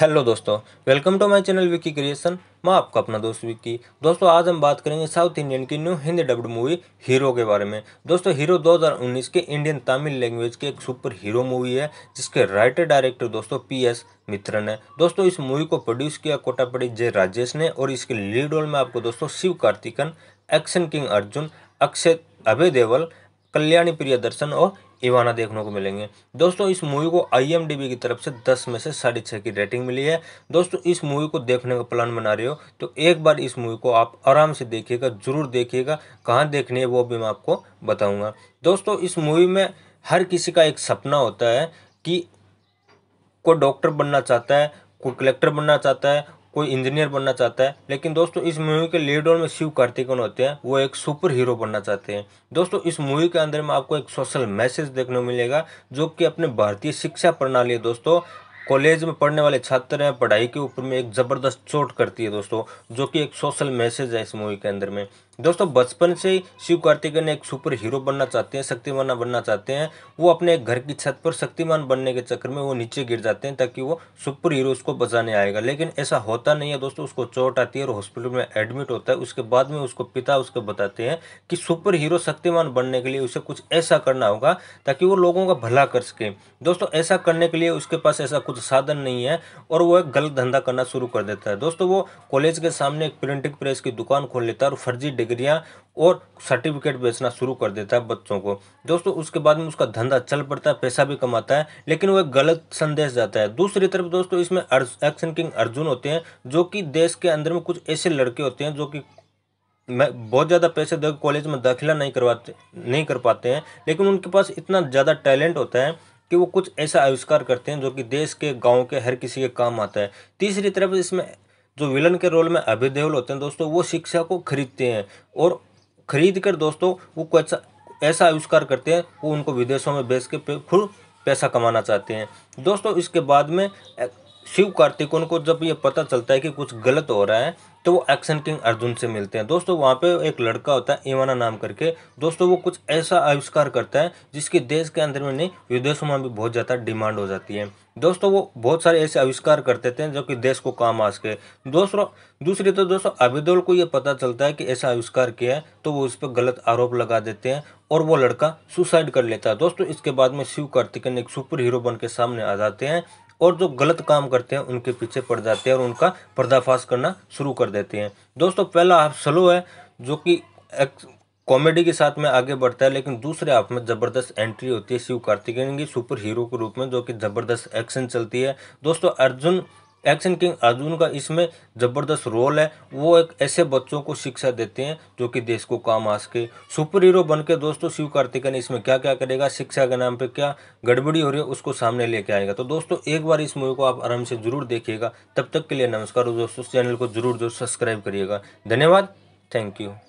hello दोस्तों welcome to my channel Vicky creation मैं आपका अपना दोस्त विकी दोस्तों आज हम बात करेंगे साउथ इंडियन की new Hindi dubbed movie hero के बारे में दोस्तों हीरो 2019 के इंडियन तमिल लैंग्वेज के एक सुपर हीरो मूवी है जिसके राइटर डायरेक्टर दोस्तों पीएस मित्रन है दोस्तों इस मूवी को प्रोड्यूस किया कोटापड़ी जय राजेश ने और इसके लीड रोल में आपको दोस्तों Sivakarthikeyan action king Arjun Akshay Abhay Deol Kalyani Priyadarshan और इवाना देखने को मिलेंगे दोस्तों इस मूवी को आईएमडीबी की तरफ से दस में से साढ़े छः की रेटिंग मिली है दोस्तों इस मूवी को देखने का प्लान बना रहे हो तो एक बार इस मूवी को आप आराम से देखिएगा जरूर देखिएगा कहाँ देखनी है वो भी मैं आपको बताऊँगा दोस्तों इस मूवी में हर किसी का एक सपना होता है कि कोई डॉक्टर बनना चाहता है कोई कलेक्टर बनना चाहता है कोई इंजीनियर बनना चाहता है लेकिन दोस्तों इस मूवी के लीड रोल में शिव कार्तिकन होते हैं वो एक सुपर हीरो बनना चाहते हैं दोस्तों इस मूवी के अंदर में आपको एक सोशल मैसेज देखने को मिलेगा जो कि अपने भारतीय शिक्षा प्रणाली है दोस्तों कॉलेज में पढ़ने वाले छात्र हैं पढ़ाई के ऊपर में एक ज़बरदस्त चोट करती है दोस्तों जो कि एक सोशल मैसेज है इस मूवी के अंदर में दोस्तों बचपन से ही शिव ने एक सुपर हीरो बनना चाहते हैं शक्तिमान बनना चाहते हैं वो अपने घर की छत पर शक्तिमान बनने के चक्कर में वो नीचे गिर जाते हैं ताकि वो सुपर हीरो उसको बचाने आएगा लेकिन ऐसा होता नहीं है दोस्तों उसको चोट आती है और हॉस्पिटल में एडमिट होता है उसके बाद में उसको पिता उसको बताते हैं कि सुपर हीरो शक्तिमान बनने के लिए उसे कुछ ऐसा करना होगा ताकि वो लोगों का भला कर सके दोस्तों ऐसा करने के लिए उसके पास ऐसा कुछ साधन नहीं है और वो एक गलत धंधा करना शुरू कर देता है दोस्तों वो कॉलेज के सामने एक प्रिंटिंग प्रेस की दुकान खोल लेता है और फर्जी डिग्रियाँ और सर्टिफिकेट बेचना शुरू कर देता है बच्चों को दोस्तों उसके बाद में उसका धंधा चल पड़ता है पैसा भी कमाता है लेकिन वो एक गलत संदेश जाता है दूसरी तरफ दोस्तों इसमें एक्शन किंग अर्जुन होते हैं जो कि देश के अंदर में कुछ ऐसे लड़के होते हैं जो कि मैं बहुत ज़्यादा पैसे दे कॉलेज में दाखिला नहीं करवाते नहीं कर पाते हैं लेकिन उनके पास इतना ज़्यादा टैलेंट होता है कि वो कुछ ऐसा आविष्कार करते हैं जो कि देश के गांव के हर किसी के काम आता है तीसरी तरफ इसमें जो विलन के रोल में अभय देवल होते हैं दोस्तों वो शिक्षा को खरीदते हैं और खरीद कर दोस्तों वो कुछ ऐसा आविष्कार करते हैं वो उनको विदेशों में बेच के खूब पैसा कमाना चाहते हैं दोस्तों इसके बाद में शिव कार्तिकोन को जब ये पता चलता है कि कुछ गलत हो रहा है तो वो एक्शन किंग अर्जुन से मिलते हैं दोस्तों वहाँ पे एक लड़का होता है ईवाना नाम करके दोस्तों वो कुछ ऐसा आविष्कार करता है जिसके देश के अंदर में नहीं विदेशों में भी बहुत ज़्यादा डिमांड हो जाती है दोस्तों वो बहुत सारे ऐसे आविष्कार करते थे जो कि देश को काम आ सके दोस्तों दूसरी तो दोस्तों अभिदोल को ये पता चलता है कि ऐसा आविष्कार किया है तो वो उस पर गलत आरोप लगा देते हैं और वो लड़का सुसाइड कर लेता है दोस्तों इसके बाद में शिव कार्तिकन एक सुपर हीरो बन के सामने आ जाते हैं और जो गलत काम करते हैं उनके पीछे पड़ जाते हैं और उनका पर्दाफाश करना शुरू कर देते हैं दोस्तों पहला आप स्लो है जो कि कॉमेडी के साथ में आगे बढ़ता है लेकिन दूसरे हाफ में ज़बरदस्त एंट्री होती है शिव कार्तिकेयन की सुपर हीरो के रूप में जो कि ज़बरदस्त एक्शन चलती है दोस्तों अर्जुन एक्शन किंग अर्जुन का इसमें ज़बरदस्त रोल है वो एक ऐसे बच्चों को शिक्षा देते हैं जो कि देश को काम आ सके सुपर हीरो बन के दोस्तों शिव कार्तिकन इसमें क्या क्या करेगा शिक्षा के नाम पे क्या गड़बड़ी हो रही है उसको सामने लेके आएगा तो दोस्तों एक बार इस मूवी को आप आराम से जरूर देखिएगा तब तक के लिए नमस्कार दोस्तों चैनल को जरूर जरूर सब्सक्राइब करिएगा धन्यवाद थैंक यू